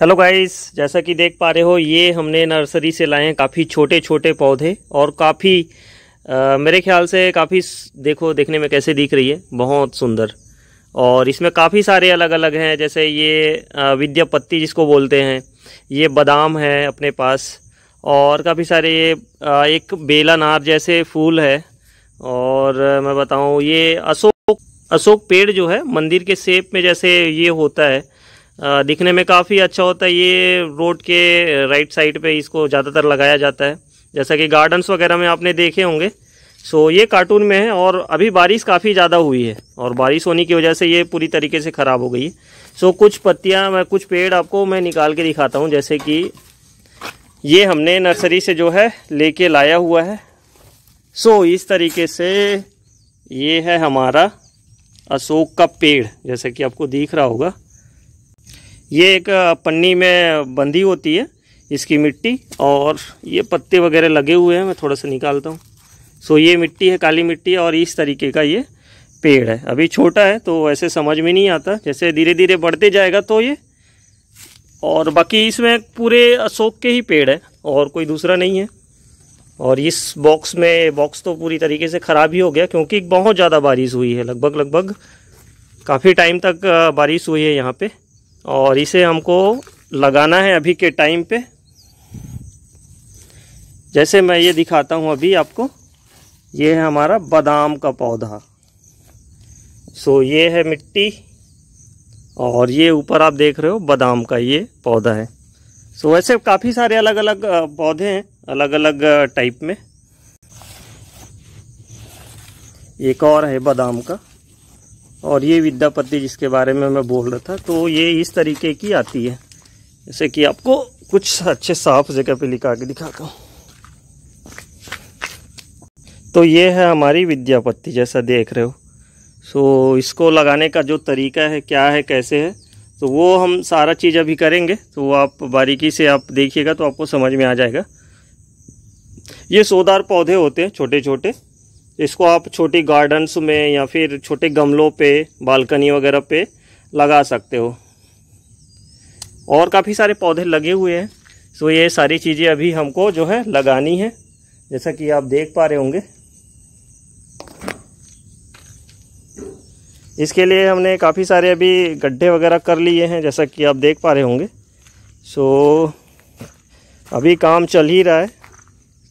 hello guys जैसा कि देख पा रहे हो ये हमने नर्सरी से लाए हैं काफ़ी छोटे छोटे पौधे और काफ़ी मेरे ख्याल से काफ़ी देखो देखने में कैसे दिख रही है बहुत सुंदर और इसमें काफ़ी सारे अलग अलग हैं जैसे ये विद्यापत्ति जिसको बोलते हैं ये बादाम है अपने पास और काफ़ी सारे ये एक बेला नार जैसे फूल है और मैं बताऊँ ये अशोक अशोक पेड़ जो है मंदिर के सेप में जैसे ये होता है दिखने में काफ़ी अच्छा होता है ये रोड के राइट साइड पे इसको ज़्यादातर लगाया जाता है जैसा कि गार्डन्स वगैरह में आपने देखे होंगे सो ये कार्टून में है और अभी बारिश काफ़ी ज़्यादा हुई है और बारिश होने की वजह से ये पूरी तरीके से ख़राब हो गई है सो कुछ पत्तियाँ मैं कुछ पेड़ आपको मैं निकाल के दिखाता हूँ जैसे कि ये हमने नर्सरी से जो है लेके लाया हुआ है सो इस तरीके से ये है हमारा अशोक का पेड़ जैसे कि आपको दिख रहा होगा ये एक पन्नी में बंधी होती है इसकी मिट्टी और ये पत्ते वगैरह लगे हुए हैं मैं थोड़ा सा निकालता हूँ सो ये मिट्टी है काली मिट्टी है और इस तरीके का ये पेड़ है अभी छोटा है तो ऐसे समझ में नहीं आता जैसे धीरे धीरे बढ़ते जाएगा तो ये और बाकी इसमें पूरे अशोक के ही पेड़ है और कोई दूसरा नहीं है और इस बॉक्स में बॉक्स तो पूरी तरीके से ख़राब ही हो गया क्योंकि बहुत ज़्यादा बारिश हुई है लगभग लगभग काफ़ी टाइम तक बारिश हुई है यहाँ पर और इसे हमको लगाना है अभी के टाइम पे जैसे मैं ये दिखाता हूँ अभी आपको ये है हमारा बादाम का पौधा सो ये है मिट्टी और ये ऊपर आप देख रहे हो बादाम का ये पौधा है सो वैसे काफ़ी सारे अलग अलग पौधे हैं अलग अलग टाइप में एक और है बादाम का और ये विद्यापति जिसके बारे में मैं बोल रहा था तो ये इस तरीके की आती है जैसे कि आपको कुछ अच्छे साफ जगह पे लिखा के दिखाता हूँ तो ये है हमारी विद्यापति जैसा देख रहे हो सो इसको लगाने का जो तरीका है क्या है कैसे है तो वो हम सारा चीज़ अभी करेंगे तो वो आप बारीकी से आप देखिएगा तो आपको समझ में आ जाएगा ये सोदार पौधे होते हैं छोटे छोटे इसको आप छोटी गार्डन्स में या फिर छोटे गमलों पे बालकनी वगैरह पे लगा सकते हो और काफ़ी सारे पौधे लगे हुए हैं सो तो ये सारी चीज़ें अभी हमको जो है लगानी है जैसा कि आप देख पा रहे होंगे इसके लिए हमने काफ़ी सारे अभी गड्ढे वगैरह कर लिए हैं जैसा कि आप देख पा रहे होंगे सो अभी काम चल ही रहा है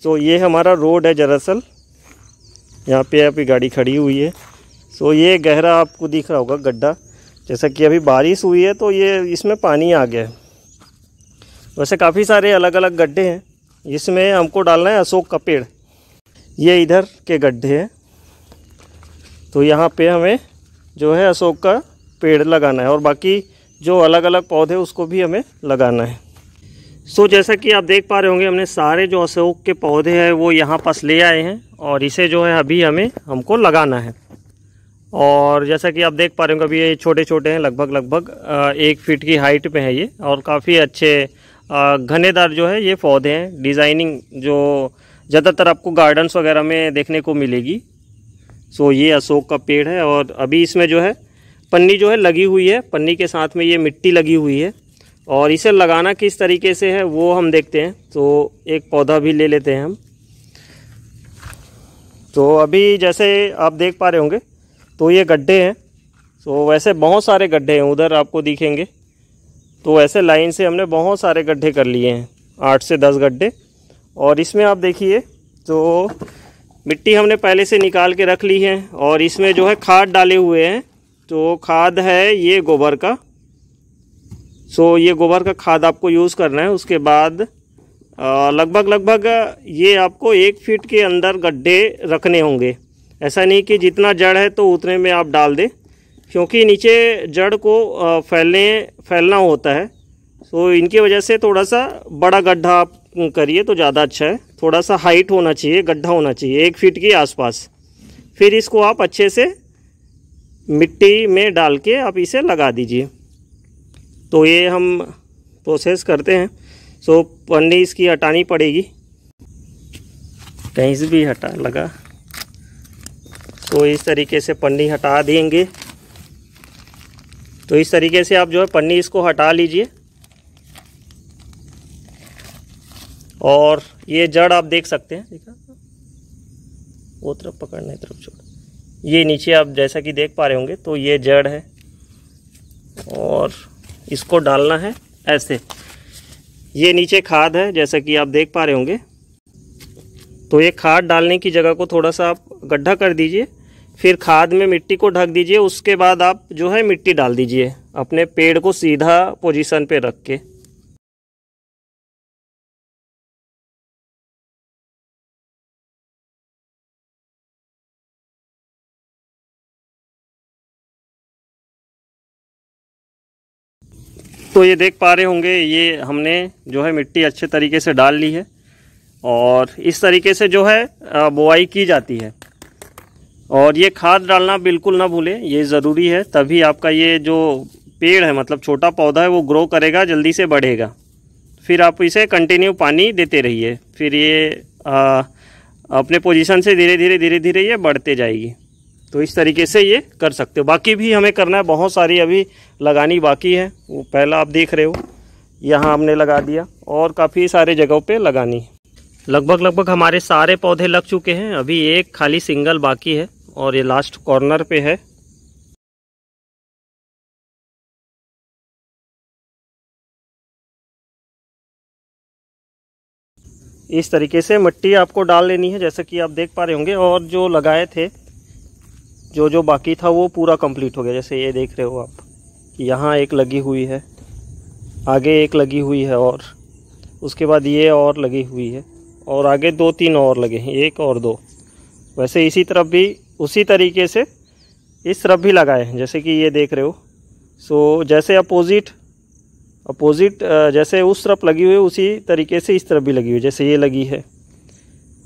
तो ये हमारा रोड है दरअसल यहाँ पे अभी गाड़ी खड़ी हुई है सो ये गहरा आपको दिख रहा होगा गड्ढा जैसा कि अभी बारिश हुई है तो ये इसमें पानी आ गया है वैसे काफ़ी सारे अलग अलग गड्ढे हैं इसमें हमको डालना है अशोक का पेड़ ये इधर के गड्ढे हैं तो यहाँ पे हमें जो है अशोक का पेड़ लगाना है और बाकी जो अलग अलग पौधे उसको भी हमें लगाना है सो so, जैसा कि आप देख पा रहे होंगे हमने सारे जो अशोक के पौधे हैं वो यहाँ पास ले आए हैं और इसे जो है अभी हमें हमको लगाना है और जैसा कि आप देख पा रहे होंगे अभी ये छोटे छोटे हैं लगभग लगभग एक फीट की हाइट पे है ये और काफ़ी अच्छे घनेदार जो है ये पौधे हैं डिज़ाइनिंग जो ज़्यादातर आपको गार्डन्स वगैरह में देखने को मिलेगी सो ये अशोक का पेड़ है और अभी इसमें जो है पन्नी जो है लगी हुई है पन्नी के साथ में ये मिट्टी लगी हुई है और इसे लगाना किस तरीके से है वो हम देखते हैं तो एक पौधा भी ले लेते हैं हम तो अभी जैसे आप देख पा रहे होंगे तो ये गड्ढे हैं तो वैसे बहुत सारे गड्ढे हैं उधर आपको दिखेंगे तो ऐसे लाइन से हमने बहुत सारे गड्ढे कर लिए हैं आठ से दस गड्ढे और इसमें आप देखिए तो मिट्टी हमने पहले से निकाल के रख ली है और इसमें जो है खाद डाले हुए हैं तो खाद है ये गोबर का सो ये गोबर का खाद आपको यूज़ करना है उसके बाद लगभग लगभग ये आपको एक फीट के अंदर गड्ढे रखने होंगे ऐसा नहीं कि जितना जड़ है तो उतने में आप डाल दें क्योंकि नीचे जड़ को फैलने फैलना होता है so, इनकी वजह से थोड़ा सा बड़ा गड्ढा आप करिए तो ज़्यादा अच्छा है थोड़ा सा हाइट होना चाहिए गड्ढा होना चाहिए एक फीट के आसपास फिर इसको आप अच्छे से मिट्टी में डाल के आप इसे लगा दीजिए तो ये हम प्रोसेस करते हैं सो पन्नी इसकी हटानी पड़ेगी कहीं से भी हटा लगा तो इस तरीके से पन्नी हटा देंगे तो इस तरीके से आप जो है पन्नी इसको हटा लीजिए और ये जड़ आप देख सकते हैं देखा वो तरफ पकड़ने तरफ छोड़ ये नीचे आप जैसा कि देख पा रहे होंगे तो ये जड़ है और इसको डालना है ऐसे ये नीचे खाद है जैसा कि आप देख पा रहे होंगे तो ये खाद डालने की जगह को थोड़ा सा आप गड्ढा कर दीजिए फिर खाद में मिट्टी को ढक दीजिए उसके बाद आप जो है मिट्टी डाल दीजिए अपने पेड़ को सीधा पोजीशन पे रख के दोस्तों ये देख पा रहे होंगे ये हमने जो है मिट्टी अच्छे तरीके से डाल ली है और इस तरीके से जो है बुआई की जाती है और ये खाद डालना बिल्कुल ना भूलें ये ज़रूरी है तभी आपका ये जो पेड़ है मतलब छोटा पौधा है वो ग्रो करेगा जल्दी से बढ़ेगा फिर आप इसे कंटिन्यू पानी देते रहिए फिर ये आ, अपने पोजीशन से धीरे धीरे धीरे धीरे ये बढ़ते जाएगी तो इस तरीके से ये कर सकते हो बाकी भी हमें करना है बहुत सारी अभी लगानी बाकी है वो पहला आप देख रहे हो यहाँ हमने लगा दिया और काफ़ी सारे जगहों पे लगानी है लगभग लगभग हमारे सारे पौधे लग चुके हैं अभी एक खाली सिंगल बाकी है और ये लास्ट कॉर्नर पे है इस तरीके से मिट्टी आपको डाल लेनी है जैसा कि आप देख पा रहे होंगे और जो लगाए थे जो जो बाकी था वो पूरा कंप्लीट हो गया जैसे ये देख रहे हो आप यहाँ एक लगी हुई है आगे एक लगी हुई है और उसके बाद ये और लगी हुई है और आगे दो तीन और लगे हैं एक और दो वैसे इसी तरफ भी उसी तरीके से इस तरफ भी लगाए हैं जैसे कि ये देख रहे हो सो जैसे अपोजिट अपोजिट जैसे उस तरफ लगी हुई उसी तरीके से इस तरफ भी लगी हुई जैसे ये लगी है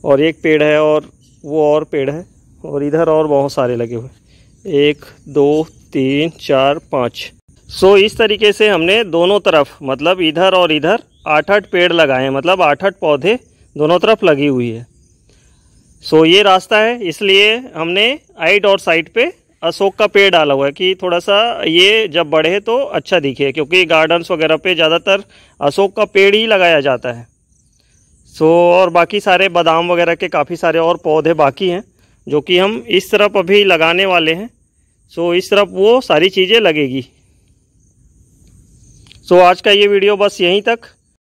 और एक पेड़ है और वो और पेड़ है और इधर और बहुत सारे लगे हुए एक दो तीन चार पाँच सो इस तरीके से हमने दोनों तरफ मतलब इधर और इधर आठ आठ पेड़ लगाए हैं मतलब आठ आठ पौधे दोनों तरफ लगी हुई है सो ये रास्ता है इसलिए हमने आइट और साइड पे अशोक का पेड़ डाला हुआ है कि थोड़ा सा ये जब बढ़े तो अच्छा दिखे क्योंकि गार्डन्स वगैरह पे ज़्यादातर अशोक का पेड़ ही लगाया जाता है सो और बाकी सारे बादाम वगैरह के काफ़ी सारे और पौधे बाकी हैं जो कि हम इस तरफ अभी लगाने वाले हैं सो इस तरफ वो सारी चीज़ें लगेगी सो आज का ये वीडियो बस यहीं तक